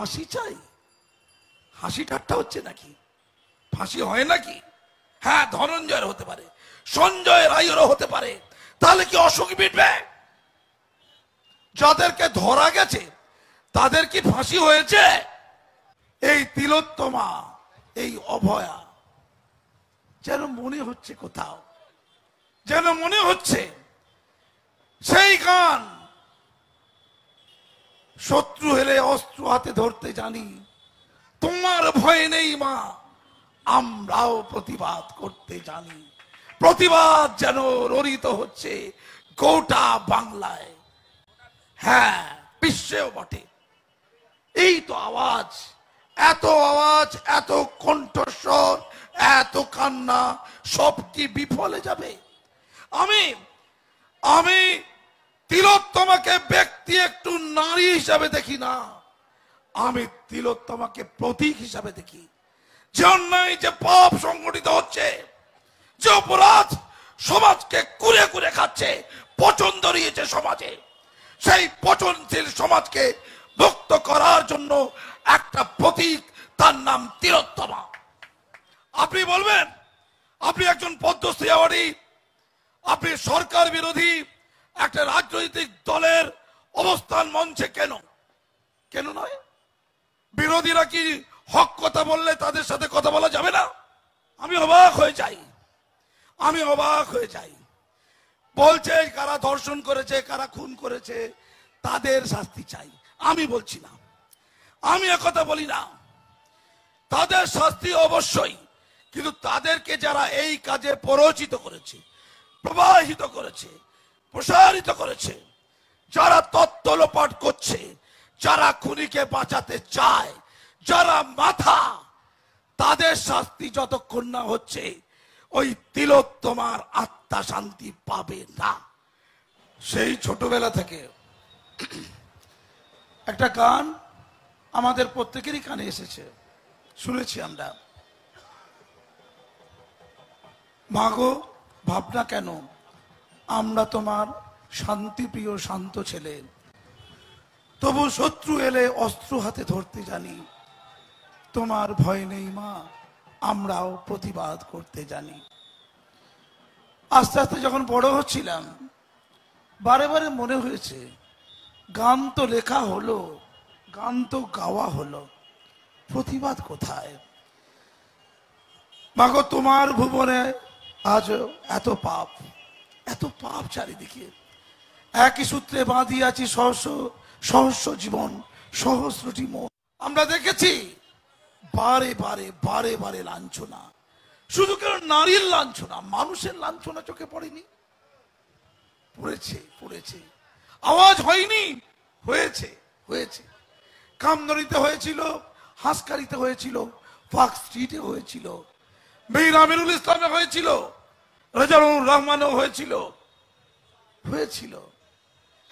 ফাঁসি চাই হাসি ঠাট্টা হচ্ছে নাকি ফাঁসি হয় নাকি হ্যাঁ ধনঞ্জয়ের হতে পারে সঞ্জয় রায়েরও হতে পারে তাহলে কি অসুখ মিটবে যাদেরকে ধরা গেছে তাদের কি ফাঁসি হয়েছে এই তিলোত্তমা এই অভয়া যেন মনে হচ্ছে কোথাও যেন মনে হচ্ছে সেই গান শত্রু হলে অস্ত্র হাতে ধরতে জানি তোমার ভয় নেই মা আমরাও প্রতিবাদ করতে জানি প্রতিবাদ যেন ররিত হচ্ছে গোটা বাংলায় হ্যাঁ বিশ্বেও বটে এই তো আওয়াজ এত আওয়াজ এত কণ্ঠস্বর এত কান্না সব কি বিফলে যাবে আমি আমি তিলোত্তমাকে ব্যক্তি একটু নারী হিসাবে দেখি না আমি তিলোত্তমাকে প্রতীক হিসাবে দেখি যে অন্যায় যে পাপ সংগঠিত হচ্ছে যে অপরাধ সমাজকে কুড়ে কুড়ে খাচ্ছে পচন ধরিয়েছে সমাজে সেই পচনশীল সমাজকে মুক্ত করার জন্য একটা প্রতীক তার নাম তিলোত্তমা আপনি বলবেন আপনি একজন পদ্মশ্রী আপনি সরকার বিরোধী একটা রাজনৈতিক দলের অবস্থান মঞ্চে কেন কেন নয় বিরোধীরা কি হক কথা বললে তাদের সাথে কথা বলা যাবে না আমি অবাক হয়ে যাই আমি অবাক হয়ে যাই বলছে কারা ধর্ষণ করেছে কারা খুন করেছে তাদের শাস্তি চাই আমি বলছি না আমি একথা বলি না তাদের শাস্তি অবশ্যই কিন্তু তাদেরকে যারা এই কাজে প্ররোচিত করেছে প্রবাহিত করেছে প্রসারিত করেছে যারা তত্ত্ব লোপাট করছে যারা খুনিকে বাঁচাতে চায় যারা মাথা তাদের শাস্তি যতক্ষণ না হচ্ছে ওই তিলোত্তমার আত্মা শান্তি পাবে না সেই ছোটবেলা থেকে একটা গান আমাদের প্রত্যেকেরই কানে এসেছে শুনেছি আমরা মাগো ভাবনা কেন আমরা তোমার শান্তিপ্রিয় শান্ত ছেলে তবু শত্রু এলে অস্ত্র হাতে ধরতে জানি তোমার ভয় নেই মা আমরাও প্রতিবাদ করতে জানি আস্তে আস্তে যখন বড় হচ্ছিলাম বারে বারে মনে হয়েছে গান তো লেখা হলো গান তো গাওয়া হলো প্রতিবাদ কোথায় মাগো তোমার ভুবনে আজ এত পাপ এত পাপ চারিদিকে একই সূত্রে আছি সহস্র সহস্র জীবন সহস্রটি মন আমরা দেখেছি বারে বারে বারে বারে লাঞ্ছনা শুধু কেন নারীর লাঞ্ছনা মানুষের লাঞ্ছনা চোখে পড়েনি পড়েছে পড়েছে আওয়াজ হয়নি হয়েছে হয়েছে কামদরিতে হয়েছিল হাসকারিতে হয়েছিল ফার্ক স্ট্রিটে হয়েছিল আমিরুল ইসলামে হয়েছিল রেজানুর রহমানও হয়েছিল হয়েছিল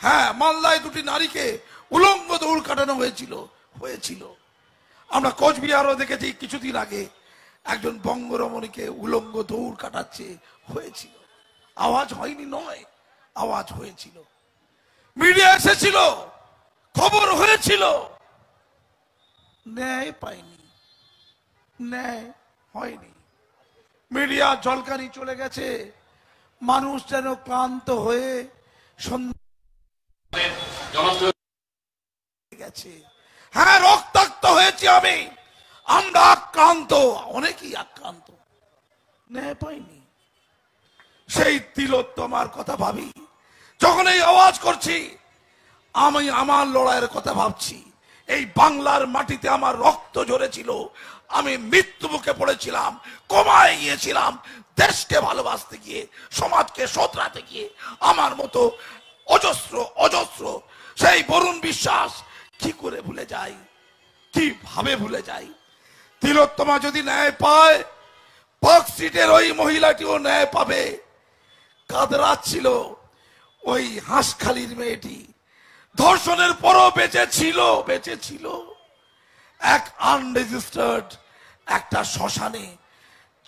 হ্যাঁ মালদায় দুটি নারীকে উলঙ্গ দৌড় কাটানো হয়েছিল হয়েছিল আমরা কোচবিহারও দেখেছি কিছুদিন আগে একজন বঙ্গরমণীকে উলঙ্গ দৌড় কাটাচ্ছে হয়েছিল আওয়াজ হয়নি নয় আওয়াজ হয়েছিল মিডিয়া এসেছিল খবর হয়েছিল ন্যায় পাইনি ন্যায় হয়নি মিডিয়া জলকারি চলে গেছে মানুষ যেন ক্লান্ত হয়ে গেছে হ্যাঁ রক্তাক্ত হয়েছি আমি আমরা আক্রান্ত অনেকই আক্রান্ত ন্যায় পাইনি সেই তিলোত্তমার কথা ভাবি যখন এই আওয়াজ করছি আমি আমার লড়াইয়ের কথা ভাবছি এই বাংলার মাটিতে আমার রক্ত ঝরেছিল আমি মৃত্যু মুখে পড়েছিলাম কমায় গিয়েছিলাম দেশকে ভালোবাসতে গিয়ে সমাজকে সতরাতে গিয়ে আমার মতো অজস্র অজস্র সেই বরুণ বিশ্বাস কি করে ভুলে যাই কিভাবে ভুলে যাই তিলোত্তমা যদি ন্যায় পায় পার্ক ওই মহিলাটিও ন্যায় পাবে কাদরাচ্ছিল ছিল ওই হাঁসখালির মেয়েটি ধর্ষণের পরও বেঁচে ছিল বেঁচে ছিল এক আনরেজিস্টার্ড একটা শ্মশানে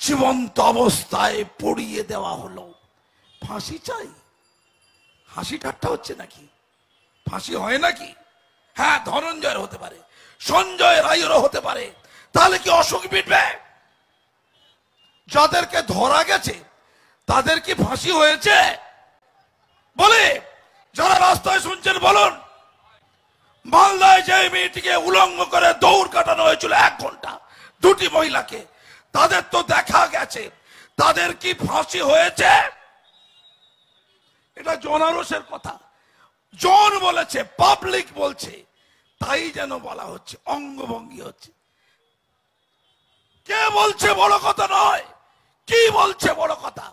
জীবন্ত অবস্থায় পড়িয়ে দেওয়া হলো ফাঁসি চাই হাসি ঠাট্টা হচ্ছে নাকি ফাঁসি হয় নাকি হ্যাঁ ধনঞ্জয়ের হতে পারে সঞ্জয় রায়েরও হতে পারে তাহলে কি অসুখ মিটবে যাদেরকে ধরা গেছে তাদের কি ফাঁসি হয়েছে বলে যারা রাস্তায় শুনছেন বলুন মালদায় যে মেয়েটিকে উলঙ্গ করে দৌড় কাটানো হয়েছিল এক ঘন্টা দুটি মহিলাকে তাদের তো দেখা গেছে তাদের কি ফাঁসি হয়েছে এটা জনারসের কথা জন বলেছে পাবলিক বলছে তাই যেন বলা হচ্ছে অঙ্গভঙ্গি হচ্ছে কে বলছে বড় কথা নয় কি বলছে বড় কথা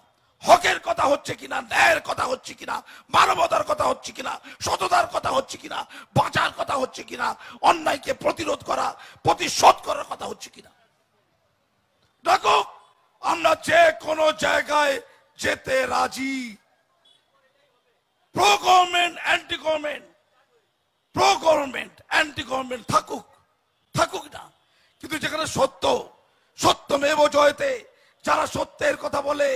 হকের কথা হচ্ছে কিনা ন্যায়ের কথা হচ্ছে কিনা মানবতার কথা হচ্ছে কিনা সততার কথা হচ্ছে কিনা বাঁচার কথা হচ্ছে কিনা অন্যায়কে প্রতিরোধ করা প্রতিশোধ করার কথা হচ্ছে কিনা দেখো আমরা যে কোনো জায়গায় যেতে রাজি pro government anti government pro government anti government থাকুক থাকুক না কিন্তু যেখানে সত্য সত্য মেব জয়তে যারা সত্যের কথা বলে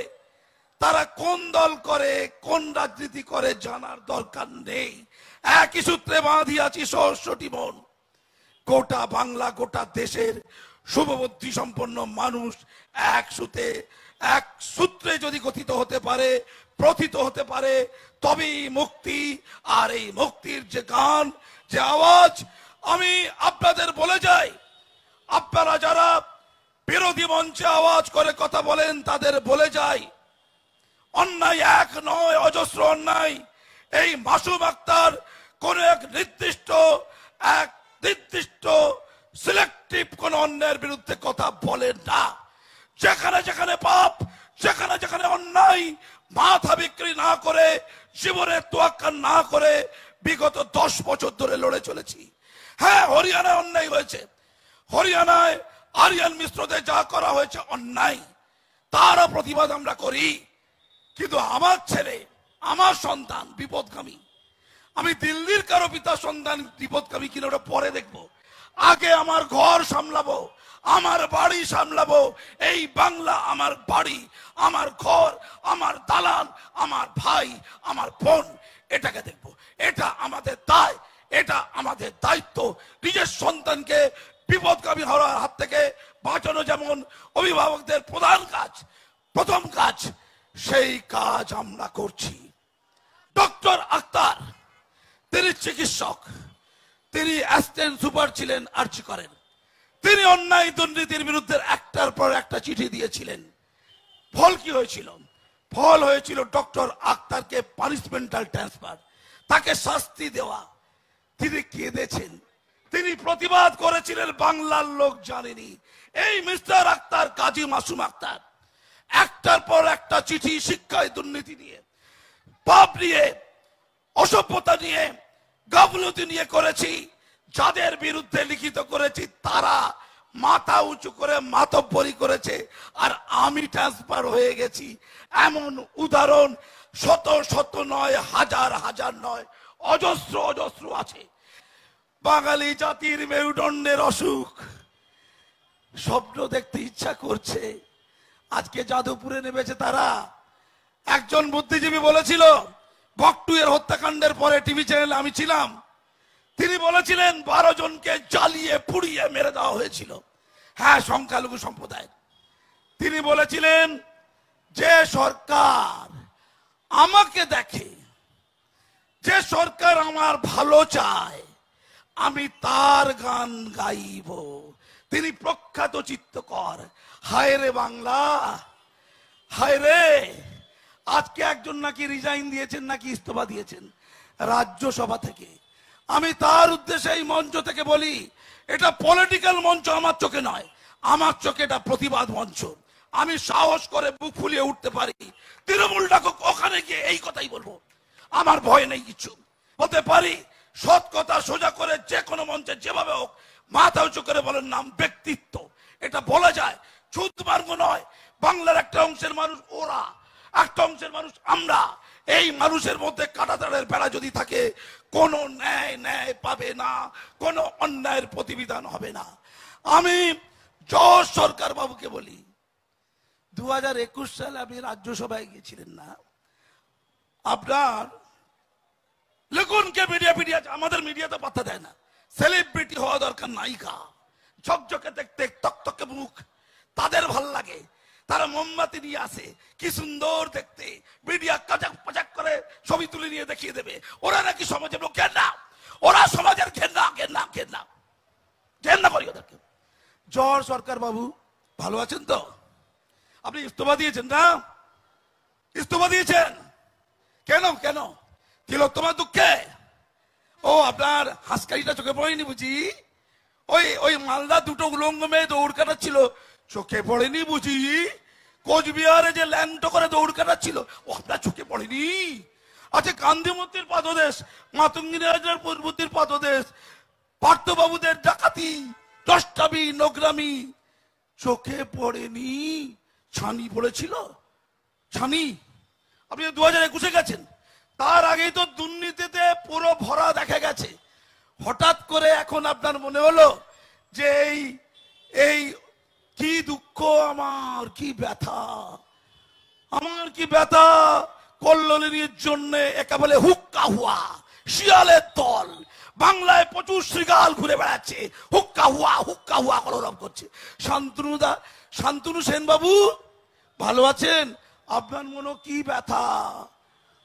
তারা কোন দল করে কোন রাজনীতি করে জানার দরকার নেই একই সূত্রে বাঁধিয়াছি সহস্রটি মন গোটা বাংলা গোটা দেশের শুভবুদ্ধি সম্পন্ন মানুষ এক সুতে এক সূত্রে যদি গঠিত হতে পারে প্রথিত হতে পারে তবেই মুক্তি আর এই মুক্তির যে গান যে আওয়াজ আমি আপনাদের বলে যাই আপনারা যারা বিরোধী মঞ্চে আওয়াজ করে কথা বলেন তাদের বলে যায় অন্যায় এক নয় অজস্র অন্যায় এই মাসুম আক্তার কোন এক নির্দিষ্ট এক নির্দিষ্ট সিলেক্টিভ কোন অন্যের বিরুদ্ধে কথা বলেন না যেখানে যেখানে পাপ যেখানে যেখানে অন্যায় মাথা বিক্রি না করে জীবনে তোয়াক্কা না করে বিগত দশ বছর ধরে লড়ে চলেছি হ্যাঁ হরিয়ানায় অন্যায় হয়েছে হরিয়ানায় আরিয়ান মিশ্রদের যা করা হয়েছে অন্যায় তারও প্রতিবাদ আমরা করি কিন্তু আমার ছেলে আমার সন্তান বিপদগামী আমি দিল্লির কারো পিতা সন্তান বিপদগামী কিনা ওটা পরে দেখব আগে আমার ঘর সামলাবো আমার বাড়ি সামলাবো এই বাংলা আমার বাড়ি আমার ঘর আমার দালান আমার ভাই আমার বোন এটাকে দেখব এটা আমাদের দায় এটা আমাদের দায়িত্ব নিজের সন্তানকে বিপদগামী হওয়ার হাত থেকে বাঁচানো যেমন অভিভাবকদের প্রধান কাজ প্রথম কাজ সেই কাজ আমরা করছি ডক্টর আক্তার তিনি চিকিৎসক তিনি অ্যাসিস্ট্যান্ট সুপার ছিলেন আর্চি করেন তিনি অন্যায় দুর্নীতির বিরুদ্ধে একটার পর একটা চিঠি দিয়েছিলেন ফল কি হয়েছিল ফল হয়েছিল ডক্টর আক্তারকে পানিশমেন্টাল ট্রান্সফার তাকে শাস্তি দেওয়া তিনি কেঁদেছেন তিনি প্রতিবাদ করেছিলেন বাংলার লোক জানেনি এই মিস্টার আক্তার কাজী মাসুম আক্তার একটার পর একটা চিঠি শিক্ষায় দুর্নীতি নিয়ে পাপ নিয়ে অসভ্যতা নিয়ে গাফলতি নিয়ে করেছি যাদের বিরুদ্ধে লিখিত করেছি তারা মাথা উঁচু করে মাতব্বরি করেছে আর আমি ট্রান্সফার হয়ে গেছি এমন উদাহরণ শত শত নয় হাজার হাজার নয় অজস্র অজস্র আছে বাঙালি জাতির মেরুদণ্ডের অসুখ স্বপ্ন দেখতে ইচ্ছা করছে আজকে যাদবপুরে নেমেছে তারা একজন বুদ্ধিজীবী বলেছিল বকটুয়ের হত্যাকাণ্ডের পরে টিভি চ্যানেলে আমি ছিলাম তিনি বলেছিলেন বারো জনকে জ্বালিয়ে পুড়িয়ে মেরে দেওয়া হয়েছিল হ্যাঁ সংখ্যালঘু সম্প্রদায় তিনি বলেছিলেন যে সরকার আমাকে দেখে যে সরকার আমার ভালো চায় আমি তার গান গাইব তিনি প্রখ্যাত চিত্রকর হায় রে বাংলা হায় রে আজকে একজন নাকি রিজাইন দিয়েছেন নাকি ইস্তফা দিয়েছেন রাজ্যসভা থেকে আমি তার উদ্দেশ্যে এই মঞ্চ থেকে বলি এটা পলিটিক্যাল মঞ্চ আমার চোখে নয় আমার চোখে এটা প্রতিবাদ মঞ্চ আমি সাহস করে বুক ফুলিয়ে উঠতে পারি তৃণমূল ডাকক ওখানে গিয়ে এই কথাই বলবো আমার ভয় নেই কিছু হতে পারি সৎ কথা সোজা করে যে কোনো মঞ্চে যেভাবে হোক মাথা উঁচু করে বলেন নাম ব্যক্তিত্ব এটা বলা যায় ছুত মার্গ নয় বাংলার একটা অংশের মানুষ ওরা একটা অংশের মানুষ আমরা এই মানুষের মধ্যে কাটাতারের বেড়া যদি থাকে কোনো ন্যায় ন্যায় পাবে না কোনো অন্যায়ের প্রতিবিধান হবে না আমি যশ সরকার বাবুকে বলি দু হাজার একুশ সালে আপনি রাজ্যসভায় গিয়েছিলেন না আপনার লেখুন কে মিডিয়া মিডিয়া আমাদের মিডিয়া তো পাত্তা দেয় না সেলিব সেলিব্রিটি হওয়া দরকার নায়িকা ঝকঝকে দেখতে তকতকে মুখ তাদের ভাল লাগে তারা মোমবাতি নিয়ে আসে কি সুন্দর দেখতে মিডিয়া কাজাক পাজাক করে ছবি তুলে নিয়ে দেখিয়ে দেবে ওরা নাকি সমাজে লোক না ওরা সমাজের ঘেন্না ঘেন্না ঘেন্না ঘেন্না করি ওদেরকে জ্বর সরকার বাবু ভালো আছেন তো আপনি ইস্তফা দিয়েছেন না ইস্তফা দিয়েছেন কেন কেন তিলোত্তমা দুঃখে ও আপনার হাসকারিটা চোখে পড়েনি বুঝি ওই ওই মালদা দুটো উলঙ্গ মেয়ে দৌড় কাটাচ্ছিল চোখে পড়েনি বুঝি কোচবিহারে যে ল্যাংটো করে দৌড় কাটাচ্ছিল ও আপনার চোখে পড়েনি আছে আচ্ছা, কান্দিমতির পাদদেশ মাতঙ্গিনী হাজার পাদদেশ পার্থবাবুদের ডাকাতি দশটাবি নোগ্রামি চোখে পড়েনি ছানি পড়েছিল ছানি আপনি দু হাজার একুশে গেছেন তার আগেই তো দুর্নীতিতে পুরো ভরা দেখা গেছে হঠাৎ করে এখন আপনার মনে হলো যে এই এই কি দুঃখ আমার কি ব্যথা আমার কি ব্যথা কল্যাণীর জন্য একেবারে বলে হুক্কা হুয়া শিয়ালের দল বাংলায় প্রচুর শ্রীগাল ঘুরে বেড়াচ্ছে হুক্কা হুয়া হুক্কা হুয়া কলরব করছে শান্তনুদা শান্তনু সেনবাবু ভালো আছেন আপনার মনে কি ব্যথা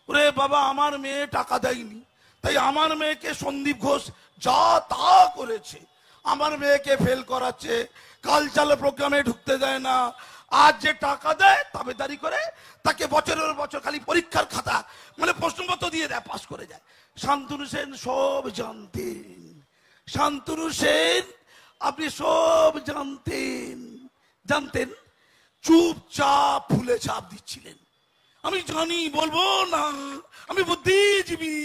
ওরে বাবা আমার মেয়ে টাকা দেয়নি তাই আমার মেয়েকে সন্দীপ ঘোষ যা তা করেছে আমার মেয়েকে ফেল করাচ্ছে কালচাল প্রোগ্রামে ঢুকতে দেয় না আর যে টাকা দেয় তবে দাঁড়ি করে তাকে বছরের বছর খালি পরীক্ষার খাতা মানে প্রশ্নপত্র দিয়ে দেয় পাশ করে যায় শান্তনু সেন সব জানতেন শান্তনু সেন আপনি সব জানতেন জানতেন চুপচাপ ফুলে ছাপ দিচ্ছিলেন আমি জানি বলবো না আমি বুদ্ধিজীবী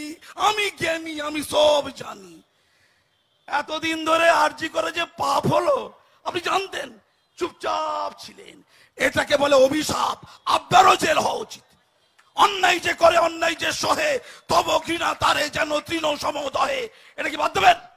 আমি জ্ঞানী আমি সব জানি এতদিন ধরে আরজি করে যে পাপ হলো আপনি জানতেন চুপচাপ ছিলেন এটাকে বলে অভিশাপ আব্বারও জেল হওয়া উচিত অন্যায় যে করে অন্যায় যে সহে তব ঘৃণা তারে যেন তৃণ সমদহে এটা কি বাধ্যবেন